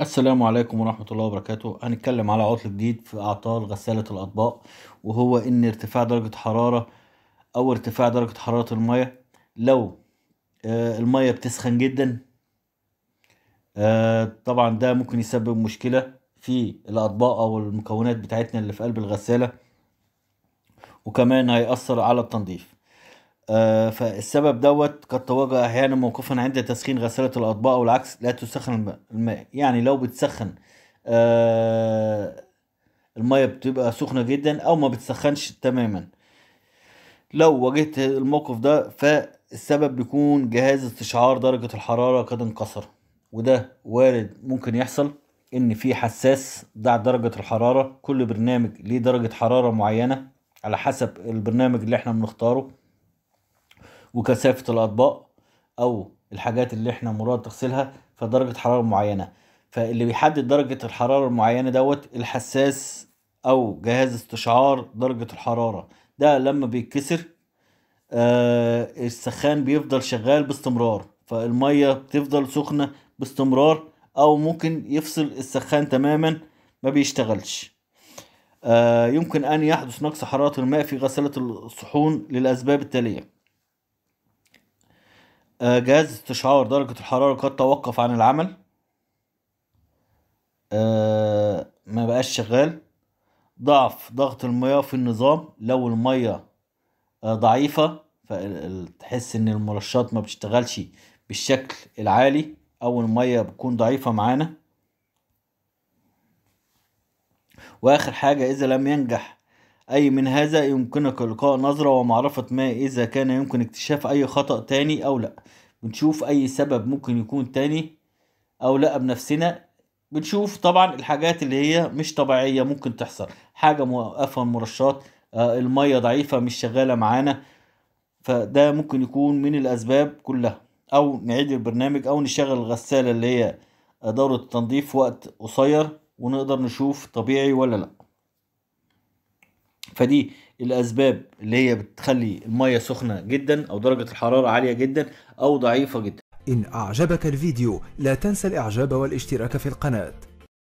السلام عليكم ورحمة الله وبركاته هنتكلم على عطل جديد في أعطال غسالة الأطباق وهو إن ارتفاع درجة حرارة أو ارتفاع درجة حرارة المية لو آه، المية بتسخن جدا آه، طبعا ده ممكن يسبب مشكلة في الأطباق أو المكونات بتاعتنا اللي في قلب الغسالة وكمان هيأثر على التنظيف آه، فالسبب دوت قد تواجه احيانا موقفا عند تسخين غساله الاطباق او العكس لا تسخن الماء يعني لو بتسخن آه، الميه بتبقى سخنه جدا او ما بتسخنش تماما لو واجهت الموقف ده فالسبب بيكون جهاز استشعار درجه الحراره قد انكسر وده وارد ممكن يحصل ان في حساس بتاع درجه الحراره كل برنامج ليه درجه حراره معينه على حسب البرنامج اللي احنا بنختاره وكثافة الأطباق أو الحاجات اللي احنا مراد تغسلها في درجة حرارة معينة فاللي بيحدد درجة الحرارة المعينة دوت الحساس أو جهاز استشعار درجة الحرارة ده لما بيتكسر آه السخان بيفضل شغال باستمرار فالمية بتفضل سخنة باستمرار أو ممكن يفصل السخان تماما ما بيشتغلش آه يمكن أن يحدث نقص حرارة الماء في غسالة الصحون للأسباب التالية آه، جهاز استشعار درجة الحرارة قد توقف عن العمل آه، ما بقاش شغال ضعف ضغط المياه في النظام لو المياه آه، ضعيفة فتحس ان المرشات ما بتشتغلش بالشكل العالي او المية بتكون ضعيفة معانا واخر حاجة اذا لم ينجح أي من هذا يمكنك إلقاء نظرة ومعرفة ما إذا كان يمكن اكتشاف أي خطأ تاني أو لأ بنشوف أي سبب ممكن يكون تاني أو لأ بنفسنا بنشوف طبعا الحاجات اللي هي مش طبيعية ممكن تحصل حاجة موقفة المرشات آه، المية ضعيفة مش شغالة معانا فده ممكن يكون من الأسباب كلها أو نعيد البرنامج أو نشغل الغسالة اللي هي دورة التنظيف وقت قصير ونقدر نشوف طبيعي ولا لأ فدي الاسباب اللي هي بتخلي الميه سخنه جدا او درجه الحراره عاليه جدا او ضعيفه جدا ان اعجبك الفيديو لا تنسى الاعجاب والاشتراك في القناه